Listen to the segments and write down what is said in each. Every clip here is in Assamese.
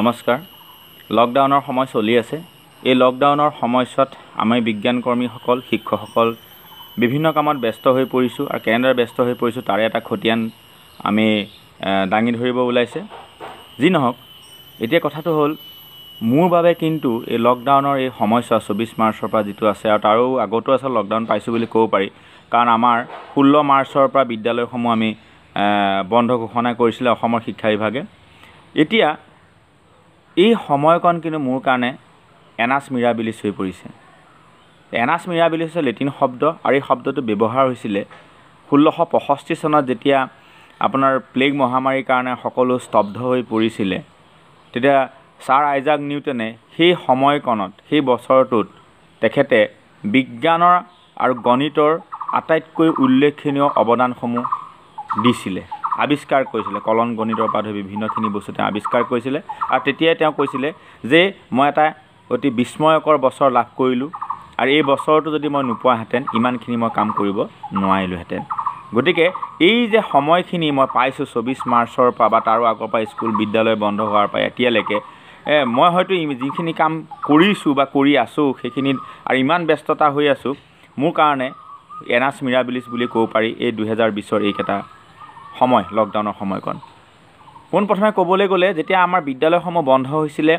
নমস্কাৰ লকডাউনৰ সময় চলি আছে এই লকডাউনৰ সময়ছোৱাত আমি বিজ্ঞানকৰ্মীসকল শিক্ষকসকল বিভিন্ন কামত ব্যস্ত হৈ পৰিছোঁ আৰু কেনেদৰে ব্যস্ত হৈ পৰিছোঁ তাৰে এটা খতিয়ান আমি দাঙি ধৰিব ওলাইছে যি নহওক এতিয়া কথাটো হ'ল মোৰ বাবে কিন্তু এই লকডাউনৰ এই সময়ছোৱা চৌবিছ মাৰ্চৰ পৰা যিটো আছে আৰু তাৰো আগতো আছে লকডাউন পাইছোঁ বুলি ক'ব পাৰি কাৰণ আমাৰ ষোল্ল মাৰ্চৰ পৰা বিদ্যালয়সমূহ আমি বন্ধ ঘোষণা কৰিছিলে অসমৰ শিক্ষা বিভাগে এতিয়া এই সময়কণ কিন্তু মোৰ কাৰণে এনাছ মিৰাবিলিছ হৈ পৰিছে এনাছ মিৰাবিলিছ হৈছে লেটিন শব্দ আৰু এই শব্দটো ব্যৱহাৰ হৈছিলে ষোল্লশ পঁষষ্ঠি চনত যেতিয়া আপোনাৰ প্লেগ মহামাৰীৰ কাৰণে সকলো স্তব্ধ হৈ পৰিছিলে তেতিয়া ছাৰ আইজাক নিউটনে সেই সময়কণত সেই বছৰটোত তেখেতে বিজ্ঞানৰ আৰু গণিতৰ আটাইতকৈ উল্লেখনীয় অৱদানসমূহ দিছিলে আৱিষ্কাৰ কৰিছিলে কলন গণিতৰ পৰা ধৰি বিভিন্নখিনি বস্তু তেওঁ আৱিষ্কাৰ কৰিছিলে আৰু তেতিয়াই তেওঁ কৈছিলে যে মই এটা অতি বিস্ময়কৰ বছৰ লাভ কৰিলোঁ আৰু এই বছৰটো যদি মই নোপোৱাহেঁতেন ইমানখিনি মই কাম কৰিব নোৱাৰিলোঁহেঁতেন গতিকে এই যে সময়খিনি মই পাইছোঁ চৌবিছ মাৰ্চৰ পৰা বা তাৰো আগৰ পৰা স্কুল বিদ্যালয় বন্ধ হোৱাৰ পৰা এতিয়ালৈকে মই হয়তো যিখিনি কাম কৰিছোঁ বা কৰি আছোঁ সেইখিনিত আৰু ইমান ব্যস্ততা হৈ আছোঁ মোৰ কাৰণে এনাছ মিৰাবিলিছ বুলি ক'ব পাৰি এই দুহেজাৰ বিছৰ এইকেইটা সময় লকডাউনৰ সময়কণ পোনপ্ৰথমে ক'বলৈ গ'লে যেতিয়া আমাৰ বিদ্যালয়সমূহ বন্ধ হৈছিলে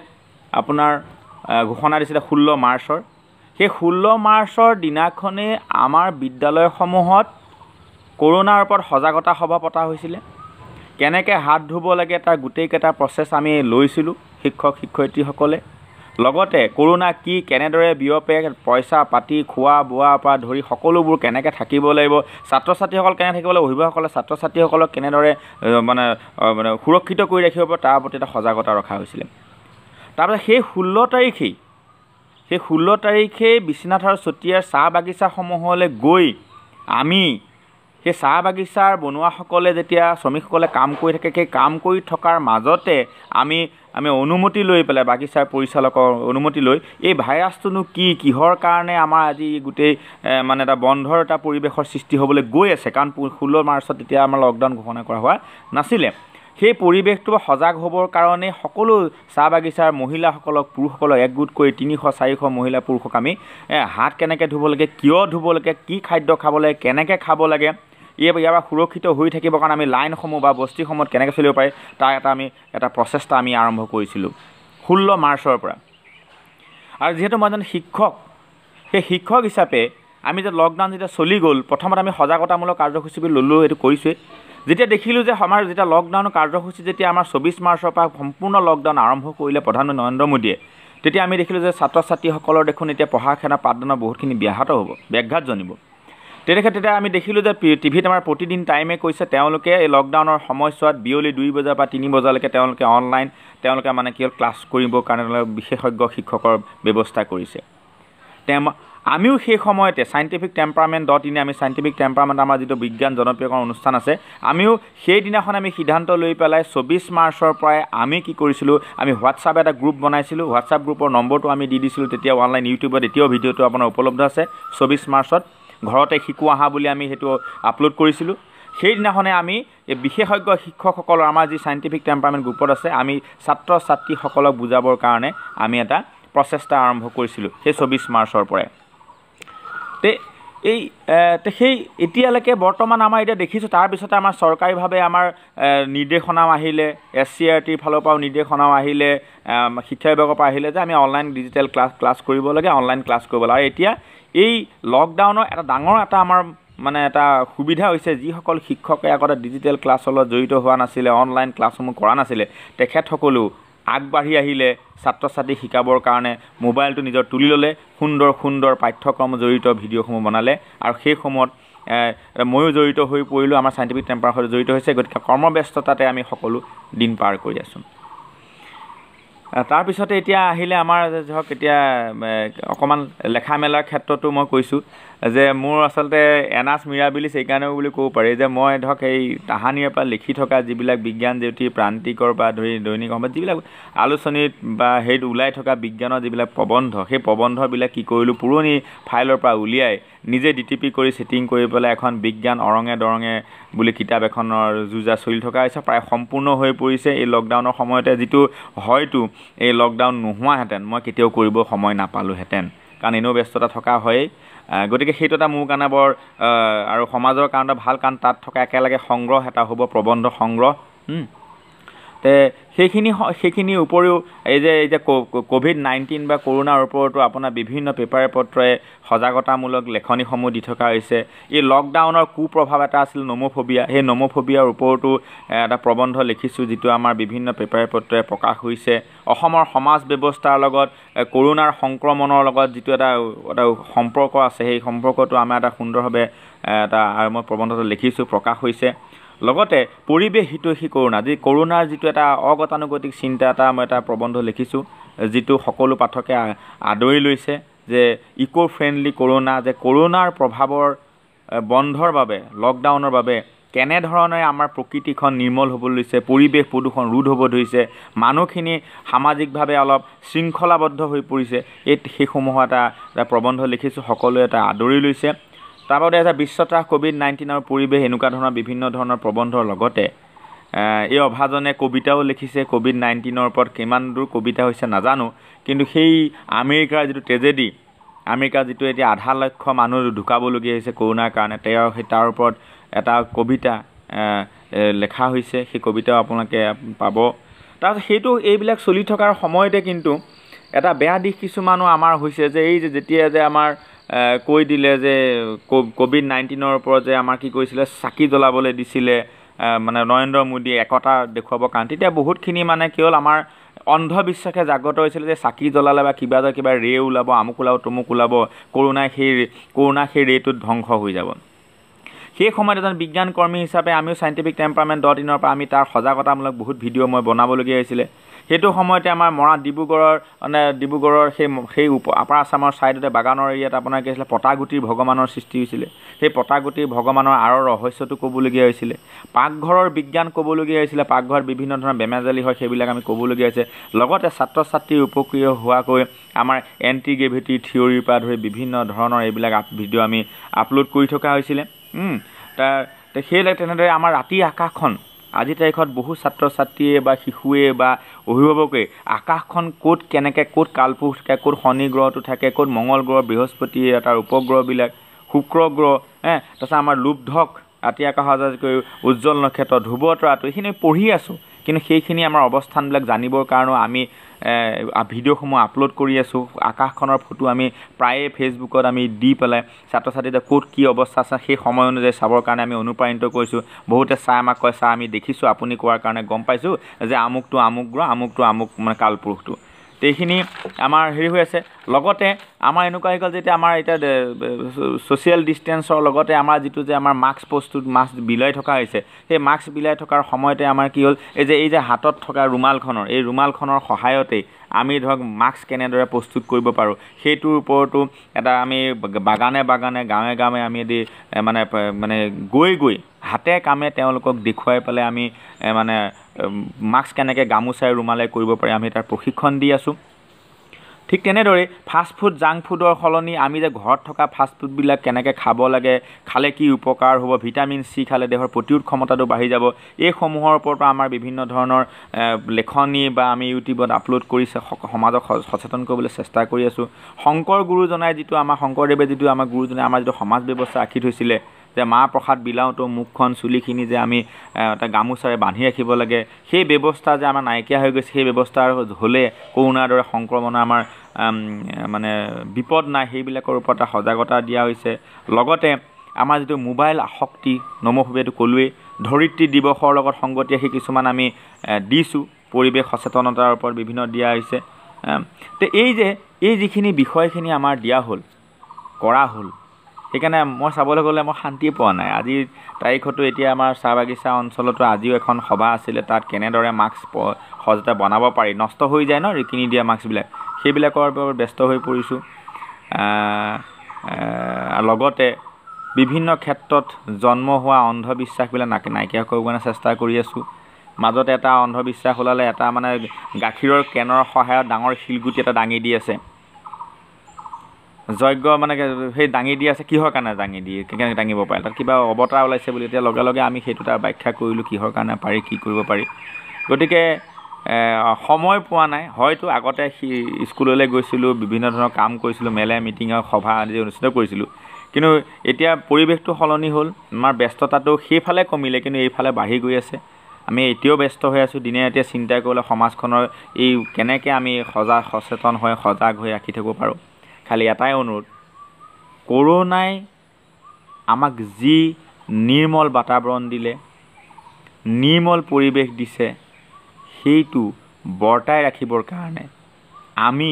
আপোনাৰ ঘোষণা দিছিলে ষোল্ল মাৰ্চৰ সেই ষোল্ল মাৰ্চৰ দিনাখনেই আমাৰ বিদ্যালয়সমূহত কৰোণাৰ ওপৰত সজাগতা সভা পতা হৈছিলে কেনেকৈ হাত ধুব লাগে তাৰ গোটেইকেইটা প্ৰচেছ আমি লৈছিলোঁ শিক্ষক শিক্ষয়িত্ৰীসকলে লগতে কৰোণা কি কেনেদৰে বিয়পে পইচা পাতি খোৱা বোৱাৰ পৰা ধৰি সকলোবোৰ কেনেকৈ থাকিব লাগিব ছাত্ৰ ছাত্ৰীসকল কেনে থাকিব লাগিব অভিভাৱকসকলে ছাত্ৰ ছাত্ৰীসকলক কেনেদৰে মানে মানে সুৰক্ষিত কৰি ৰাখিব পাৰে তাৰ প্ৰতি এটা সজাগতা ৰখা হৈছিলে তাৰপিছত সেই ষোল্ল তাৰিখেই সেই ষোল্ল তাৰিখেই বিশ্বনাথ আৰু চতিয়াৰ চাহ বাগিচাসমূহলৈ গৈ আমি সেই চাহ বাগিচাৰ বনোৱাসকলে যেতিয়া শ্ৰমিকসকলে কাম কৰি থাকে সেই কাম কৰি থকাৰ মাজতে আমি আমি অনুমতি লৈ পেলাই বাগিচাৰ পৰিচালকৰ অনুমতি লৈ এই ভাইৰাছটোনো কি কিহৰ কাৰণে আমাৰ আজি গোটেই মানে এটা বন্ধৰ এটা পৰিৱেশৰ সৃষ্টি হ'বলৈ গৈ আছে কাৰণ ষোল্ল মাৰ্চত তেতিয়া আমাৰ লকডাউন ঘোষণা কৰা হোৱা নাছিলে সেই পৰিৱেশটো সজাগ হ'বৰ কাৰণে সকলো চাহ বাগিচাৰ মহিলাসকলক পুৰুষসকলক একগোট কৰি তিনিশ চাৰিশ মহিলা পুৰুষক আমি হাত কেনেকৈ ধুব লাগে কিয় ধুব লাগে কি খাদ্য খাব লাগে কেনেকৈ খাব লাগে ইয়াৰ ইয়াৰ পৰা সুৰক্ষিত হৈ থাকিবৰ কাৰণে আমি লাইনসমূহ বা বস্তিসমূহত কেনেকৈ চলিব পাৰি তাৰ এটা আমি এটা প্ৰচেষ্টা আমি আৰম্ভ কৰিছিলোঁ ষোল্ল মাৰ্চৰ পৰা আৰু যিহেতু মই এজন শিক্ষক সেই শিক্ষক হিচাপে আমি যে লকডাউন যেতিয়া চলি গ'ল প্ৰথমতে আমি সজাগতামূলক কাৰ্যসূচী ল'লোঁ সেইটো কৰিছোঁৱেই যেতিয়া দেখিলোঁ যে আমাৰ যেতিয়া লকডাউনৰ কাৰ্যসূচী যেতিয়া আমাৰ চৌবিছ মাৰ্চৰ পৰা সম্পূৰ্ণ লকডাউন আৰম্ভ কৰিলে প্ৰধানমন্ত্ৰী নৰেন্দ্ৰ মোদীয়ে তেতিয়া আমি দেখিলোঁ যে ছাত্ৰ ছাত্ৰীসকলৰ দেখোন এতিয়া পঢ়া শুনা পাঠদানৰ বহুতখিনি ব্যাহত হ'ব ব্যাঘাত জনিব তেতিয়া আমি দেখিলোঁ যে টিভিত আমাৰ প্ৰতিদিন টাইমে কৈছে তেওঁলোকে এই লকডাউনৰ সময়ছোৱাত বিয়লি দুই বজাৰ পৰা তিনি বজালৈকে তেওঁলোকে অনলাইন তেওঁলোকে মানে কি হ'ল ক্লাছ কৰিবৰ কাৰণে তেওঁলোকে বিশেষজ্ঞ শিক্ষকৰ ব্যৱস্থা কৰিছে তেওঁ আমিও সেই সময়তে চাইণ্টিফিক টেম্পাৰমেণ্ট ডট ইনে আমি চাইণ্টিফিক টেম্পাৰমেণ্ট আমাৰ যিটো বিজ্ঞান জনপ্ৰিয়কৰণ অনুষ্ঠান আছে আমিও সেইদিনাখন আমি সিদ্ধান্ত লৈ পেলাই চৌব্বিছ মাৰ্চৰ পৰাই আমি কি কৰিছিলোঁ আমি হোৱাটছআপ এটা গ্ৰুপ বনাইছিলোঁ হোৱাটছআপ গ্ৰুপৰ নম্বৰটো আমি দি দিছিলোঁ তেতিয়া অনলাইন ইউটিউবত এতিয়াও ভিডিঅ'টো আপোনাৰ উপলব্ধ আছে চৌবিছ মাৰ্চত ঘৰতে শিকোঁ আহা বুলি আমি সেইটো আপলোড কৰিছিলোঁ সেইদিনাখনে আমি বিশেষজ্ঞ শিক্ষকসকলৰ আমাৰ যি চাইণ্টিফিক টেম্পাৰমেণ্ট গ্ৰুপত আছে আমি ছাত্ৰ ছাত্ৰীসকলক বুজাবৰ কাৰণে আমি এটা প্ৰচেষ্টা আৰম্ভ কৰিছিলোঁ সেই চৌবিছ মাৰ্চৰ পৰাই তে এই সেই এতিয়ালৈকে বৰ্তমান আমাৰ এতিয়া দেখিছোঁ তাৰপিছতে আমাৰ চৰকাৰীভাৱে আমাৰ নিৰ্দেশনাও আহিলে এছ চি আৰ টিৰ ফালৰ পৰাও নিৰ্দেশনাও আহিলে শিক্ষা বিভাগৰ পৰা আহিলে যে আমি অনলাইন ডিজিটেল ক্লাছ ক্লাছ কৰিব লাগে অনলাইন ক্লাছ কৰিব লাগে আৰু এতিয়া এই লকডাউনৰ এটা ডাঙৰ এটা আমাৰ মানে এটা সুবিধা হৈছে যিসকল শিক্ষকে আগতে ডিজিটেল ক্লাছৰ লগত জড়িত হোৱা নাছিলে অনলাইন ক্লাছসমূহ কৰা নাছিলে তেখেতসকলো আগবাঢ়ি আহিলে ছাত্ৰ ছাত্ৰী শিকাবৰ কাৰণে মোবাইলটো নিজৰ তুলি ল'লে সুন্দৰ সুন্দৰ পাঠ্যক্ৰম জড়িত ভিডিঅ'সমূহ বনালে আৰু সেই সময়ত ময়ো জড়িত হৈ পৰিলোঁ আমাৰ চাইণ্টিফিক টেম্পাৰৰ সৈতে জড়িত হৈছে গতিকে কৰ্মব্যস্ততাতে আমি সকলো দিন পাৰ কৰি আছোঁ তাৰপিছতে এতিয়া আহিলে আমাৰ ধৰক এতিয়া অকণমান লেখা মেলাৰ ক্ষেত্ৰতো মই কৈছোঁ যে মোৰ আচলতে এনাছ মিৰাবিলি সেইকাৰণেও বুলি ক'ব পাৰি যে মই ধৰক সেই তাহানিৰ পৰা লিখি থকা যিবিলাক বিজ্ঞান জ্যোতি প্ৰান্তিকৰ পৰা ধৰি দৈনিক সম্বাদ যিবিলাক আলোচনীত বা সেই ওলাই থকা বিজ্ঞানৰ যিবিলাক প্ৰবন্ধ সেই প্ৰবন্ধবিলাক কি কৰিলোঁ পুৰণি ফাইলৰ পৰা উলিয়াই নিজে ডি টি পি কৰি চেটিং কৰি পেলাই এখন বিজ্ঞান অৰঙে দৰঙে বুলি কিতাপ এখনৰ যুঁজা চলি থকা হৈছে প্ৰায় সম্পূৰ্ণ হৈ পৰিছে এই লকডাউনৰ সময়তে যিটো হয়তো এই লকডাউন নোহোৱাহেঁতেন মই কেতিয়াও কৰিব সময় নাপালোঁহেঁতেন কাৰণ এনেও ব্যস্ততা থকা হয়েই গতিকে সেইটো এটা মোৰ কাৰণে বৰ আৰু সমাজৰ কাৰণে ভাল কাৰণ তাত থকা একেলগে সংগ্ৰহ এটা হ'ব প্ৰবন্ধ সংগ্ৰহ সেইখিনি সেইখিনিৰ উপৰিও এই যে এতিয়া ক'ভিড নাইণ্টিন বা কৰোণাৰ ওপৰতো আপোনাৰ বিভিন্ন পেপাৰে পত্ৰই সজাগতামূলক লেখনিসমূহ দি থকা হৈছে এই লকডাউনৰ কুপ্ৰভাৱ এটা আছিল নমোফবিয়া সেই নমোফবিয়াৰ ওপৰতো এটা প্ৰবন্ধ লিখিছোঁ যিটো আমাৰ বিভিন্ন পেপাৰে পত্ৰই প্ৰকাশ হৈছে অসমৰ সমাজ ব্যৱস্থাৰ লগত কৰোণাৰ সংক্ৰমণৰ লগত যিটো এটা এটা সম্পৰ্ক আছে সেই সম্পৰ্কটো আমাৰ এটা সুন্দৰভাৱে এটা আৰু মই প্ৰবন্ধটো লিখিছোঁ প্ৰকাশ হৈছে লগতে পৰিৱেশ হিতৈষী কৰোণা যি কৰোণাৰ যিটো এটা অগতানুগতিক চিন্তা এটা মই এটা প্ৰবন্ধ লিখিছোঁ যিটো সকলো পাঠকে আদৰি লৈছে যে ইক' ফ্ৰেণ্ডলি কৰোণা যে কৰোণাৰ প্ৰভাৱৰ বন্ধৰ বাবে লকডাউনৰ বাবে কেনেধৰণে আমাৰ প্ৰকৃতিখন নিৰ্মল হ'বলৈ লৈছে পৰিৱেশ প্ৰদূষণ ৰোধ হ'ব ধৰিছে মানুহখিনি সামাজিকভাৱে অলপ শৃংখলাবদ্ধ হৈ পৰিছে এই সেইসমূহৰ এটা প্ৰবন্ধ লিখিছোঁ সকলোৱে এটা আদৰি লৈছে তাৰবাবে এটা বিশ্বত্ৰাস ক'ভিড নাইণ্টিনৰ পৰিৱেশ এনেকুৱা ধৰণৰ বিভিন্ন ধৰণৰ প্ৰবন্ধৰ লগতে এই অভাজনে কবিতাও লিখিছে ক'ভিড নাইণ্টিনৰ ওপৰত কিমান দূৰ কবিতা হৈছে নাজানো কিন্তু সেই আমেৰিকাৰ যিটো ট্ৰেজেডি আমেৰিকাৰ যিটো এতিয়া আধা লক্ষ মানুহ ঢুকাবলগীয়া হৈছে কৰোণাৰ কাৰণে তেওঁ সেই তাৰ ওপৰত এটা কবিতা লেখা হৈছে সেই কবিতাও আপোনালোকে পাব তাৰপিছত সেইটো এইবিলাক চলি থকাৰ সময়তে কিন্তু এটা বেয়া দিশ কিছুমানো আমাৰ হৈছে যে এই যে যেতিয়া যে আমাৰ কৈ দিলে যে ক'ভিড নাইণ্টিনৰ ওপৰত যে আমাৰ কি কৰিছিলে চাকি জ্বলাবলৈ দিছিলে মানে নৰেন্দ্ৰ মোদীয়ে একতা দেখুৱাবৰ কাৰণে তেতিয়া বহুতখিনি মানে কি হ'ল আমাৰ অন্ধবিশ্বাসে জাগ্ৰত হৈছিলে যে চাকি জ্বলালে বা কিবা এটা কিবা ৰে ওলাব আমুক ওলাব তমুক ওলাব কৰোণাই সেই কৰোণা সেই ৰেটোত ধ্বংস হৈ যাব সেই সময়ত এজন বিজ্ঞান কৰ্মী হিচাপে আমিও চাইণ্টিফিক টেম্পাৰমেণ্ট দহ দিনৰ পৰা আমি তাৰ সজাগতামূলক বহুত ভিডিঅ' মই বনাবলগীয়া হৈছিলে সেইটো সময়তে আমাৰ মৰা ডিব্ৰুগড়ৰ মানে ডিব্ৰুগড়ৰ সেই সেই আপাৰ আছামৰ ছাইডতে বাগানৰ এৰিয়াত আপোনাৰ কি আছিলে পটাগুটিৰ ভগৱানৰ সৃষ্টি হৈছিলে সেই পটাগুটিৰ ভগৱানৰ আঁৰৰ ৰহস্যটো ক'বলগীয়া হৈছিলে পাকঘৰৰ বিজ্ঞান ক'বলগীয়া হৈছিলে পাকঘৰত বিভিন্ন ধৰণৰ বেমেজালি হয় সেইবিলাক আমি ক'বলগীয়া হৈছে লগতে ছাত্ৰ ছাত্ৰী উপকৃত হোৱাকৈ আমাৰ এণ্টিগ্ৰেভিটি থিয়ৰীৰ পৰা ধৰি বিভিন্ন ধৰণৰ এইবিলাক ভিডিঅ' আমি আপলোড কৰি থকা হৈছিলে তাৰ সেই তেনেদৰে আমাৰ ৰাতি আকাশখন আজি তাৰিখত বহু ছাত্ৰ ছাত্ৰীয়ে বা শিশুৱে বা অভিভাৱকে আকাশখন ক'ত কেনেকৈ ক'ত কালপুৰুষ থাকে ক'ত শনি গ্ৰহটো থাকে ক'ত মংগল গ্ৰহ বৃহস্পতি তাৰ উপগ্ৰহবিলাক শুক্ৰ গ্ৰহ হে তাৰপাছত আমাৰ লুব্ধক ৰাতি আকাশ কৰি উজ্জ্বল নক্ষত্ৰ ধ্ৰুৱতৰাটো এইখিনি পঢ়ি আছোঁ কিন্তু সেইখিনি আমাৰ অৱস্থানবিলাক জানিবৰ কাৰণেও আমি ভিডিঅ'সমূহ আপলোড কৰি আছোঁ আকাশখনৰ ফটো আমি প্ৰায়ে ফেচবুকত আমি দি পেলাই ছাত্ৰ ছাত্ৰীতে ক'ত কি অৱস্থা আছে সেই সময় অনুযায়ী চাবৰ কাৰণে আমি অনুপ্ৰাণিত কৰিছোঁ বহুতে ছাৰ আমাক কয় ছাৰ আমি দেখিছোঁ আপুনি কোৱাৰ কাৰণে গম পাইছোঁ যে আমুকটো আমুক গ্ৰহ আমুকটো আমুক মানে কালপুৰুষটো এইখিনি আমাৰ হেৰি হৈ আছে লগতে আমাৰ এনেকুৱা হৈ গ'ল যেতিয়া আমাৰ এতিয়া ছ'চিয়েল ডিষ্টেঞ্চৰ লগতে আমাৰ যিটো যে আমাৰ মাস্ক প্ৰস্তুত মাস্ক বিলাই থকা হৈছে সেই মাস্ক বিলাই থকাৰ সময়তে আমাৰ কি হ'ল এই যে এই যে হাতত থকা ৰুমালখনৰ এই ৰুমালখনৰ সহায়তেই আমি ধৰক মাস্ক কেনেদৰে প্ৰস্তুত কৰিব পাৰোঁ সেইটোৰ ওপৰতো এটা আমি বাগানে বাগানে গাঁৱে গাঁৱে আমি এদি মানে মানে গৈ গৈ হাতে কামে তেওঁলোকক দেখুৱাই পেলাই আমি মানে মাস্ক কেনেকৈ গামোচাই ৰুমালে কৰিব পাৰে আমি তাৰ প্ৰশিক্ষণ দি আছোঁ ঠিক তেনেদৰে ফাষ্টফুড জাংক ফুডৰ সলনি আমি যে ঘৰত থকা ফাষ্টফুডবিলাক কেনেকৈ খাব লাগে খালে কি উপকাৰ হ'ব ভিটামিন চি খালে দেহৰ প্ৰতিৰোধ ক্ষমতাটো বাঢ়ি যাব এইসমূহৰ ওপৰত আমাৰ বিভিন্ন ধৰণৰ লেখনি বা আমি ইউটিউবত আপলোড কৰিছে সমাজক সচেতন কৰিবলৈ চেষ্টা কৰি আছোঁ শংকৰ গুৰুজনাই যিটো আমাৰ শংকৰদেৱে যিটো আমাৰ গুৰুজনাই আমাৰ যিটো সমাজ ব্যৱস্থা ৰাখি থৈছিলে যে মা প্ৰসাদ বিলাওঁতেও মুখখন চুলিখিনি যে আমি এটা গামোচাৰে বান্ধি ৰাখিব লাগে সেই ব্যৱস্থা যে আমাৰ নাইকিয়া হৈ গৈছে সেই ব্যৱস্থা হ'লে কৰোণাৰ দৰে সংক্ৰমণৰ আমাৰ মানে বিপদ নাই সেইবিলাকৰ ওপৰত এটা সজাগতা দিয়া হৈছে লগতে আমাৰ যিটো মোবাইল আসক্তি নমোভাৱেটো ক'লোৱেই ধৰিত্ৰী দিৱসৰ লগত সংগতি ৰাখি কিছুমান আমি দিছোঁ পৰিৱেশ সচেতনতাৰ ওপৰত বিভিন্ন দিয়া হৈছে তে এই যে এই যিখিনি বিষয়খিনি আমাৰ দিয়া হ'ল কৰা হ'ল সেইকাৰণে মই চাবলৈ গ'লে মই শান্তি পোৱা নাই আজিৰ তাৰিখতো এতিয়া আমাৰ চাহ বাগিচা অঞ্চলতো আজিও এখন সভা আছিলে তাত কেনেদৰে মাস্ক সহজতে বনাব পাৰি নষ্ট হৈ যায় ন কিনি দিয়া মাস্কবিলাক সেইবিলাকৰ বাবে ব্যস্ত হৈ পৰিছোঁ লগতে বিভিন্ন ক্ষেত্ৰত জন্ম হোৱা অন্ধবিশ্বাসবিলাক না নাইকিয়া কৰিব কাৰণে চেষ্টা কৰি আছোঁ মাজতে এটা অন্ধবিশ্বাস ওলালে এটা মানে গাখীৰৰ কেনৰ সহায়ত ডাঙৰ শিলগুটি এটা দাঙি দি আছে যজ্ঞ মানে সেই দাঙি দি আছে কিহৰ কাৰণে দাঙি দি কেনেকৈ দাঙিব পাৰে তাত কিবা অৱতাৰ ওলাইছে বুলি এতিয়া লগে লগে আমি সেইটো তাৰ ব্যাখ্যা কৰিলোঁ কিহৰ কাৰণে পাৰি কি কৰিব পাৰি গতিকে সময় পোৱা নাই হয়তো আগতে সি স্কুললৈ গৈছিলোঁ বিভিন্ন ধৰণৰ কাম কৰিছিলোঁ মেলে মিটিঙৰ সভা আদি অনুষ্ঠিত কৰিছিলোঁ কিন্তু এতিয়া পৰিৱেশটো সলনি হ'ল আমাৰ ব্যস্ততাটো সেইফালে কমিলে কিন্তু এইফালে বাঢ়ি গৈ আছে আমি এতিয়াও ব্যস্ত হৈ আছোঁ দিনে ৰাতিয়ে চিন্তা কৰিবলৈ সমাজখনৰ এই কেনেকৈ আমি সজাগ সচেতন হৈ সজাগ হৈ ৰাখি থাকিব পাৰোঁ খালি এটাই অনুৰোধ কৰোণাই আমাক যি নিৰ্মল বাতাৱৰণ দিলে নিৰ্মল পৰিৱেশ দিছে সেইটো বৰ্তাই ৰাখিবৰ কাৰণে আমি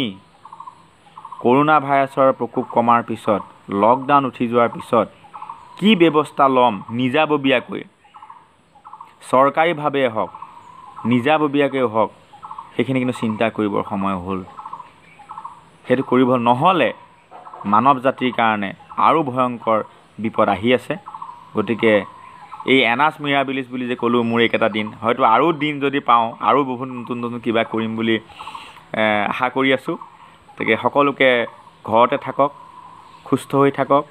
কৰোণা ভাইৰাছৰ প্ৰকোপ কমাৰ পিছত লকডাউন উঠি যোৱাৰ পিছত কি ব্যৱস্থা লম নিজাববীয়াকৈ সৰকাৰিভাবে হওক নিজাববীয়াকৈ হওক সেইখিনি কিন্তু চিন্তা কৰিবৰ সময় হ'ল সেইটো কৰিব নহ'লে মানৱ জাতিৰ কাৰণে আৰু ভয়ংকৰ বিপদ আহি আছে গতিকে এই এনাছ মিৰাবিলিছ বুলি যে ক'লোঁ মোৰ এইকেইটা দিন হয়তো আৰু দিন যদি পাওঁ আৰু বহুত নতুন নতুন কিবা কৰিম বুলি আশা কৰি আছোঁ গতিকে সকলোকে ঘৰতে থাকক সুস্থ হৈ থাকক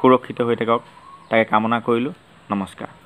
সুৰক্ষিত হৈ থাকক তাকে কামনা কৰিলোঁ নমস্কাৰ